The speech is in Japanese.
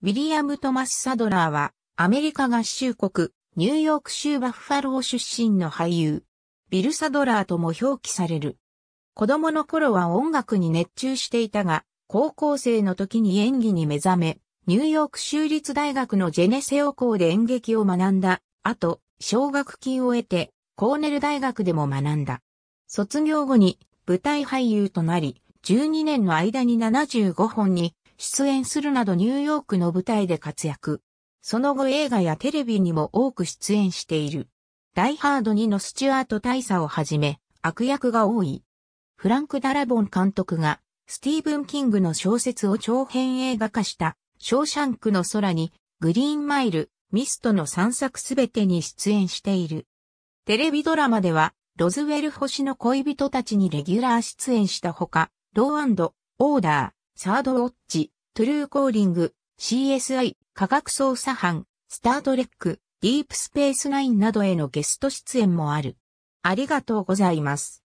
ウィリアム・トマス・サドラーは、アメリカ合衆国、ニューヨーク州バッファロー出身の俳優、ビル・サドラーとも表記される。子供の頃は音楽に熱中していたが、高校生の時に演技に目覚め、ニューヨーク州立大学のジェネセオ校で演劇を学んだ後、奨学金を得て、コーネル大学でも学んだ。卒業後に舞台俳優となり、12年の間に75本に出演するなどニューヨークの舞台で活躍。その後映画やテレビにも多く出演している。ダイハード2のスチュアート大佐をはじめ、悪役が多い。フランク・ダラボン監督が、スティーブン・キングの小説を長編映画化した、ショーシャンクの空に、グリーンマイル、ミストの3作すべてに出演している。テレビドラマでは、ロズウェル星の恋人たちにレギュラー出演したほか、ローオーダー、サードウォッチ、トゥルーコーリング、CSI、科学捜査班、スタートレック、ディープスペースナインなどへのゲスト出演もある。ありがとうございます。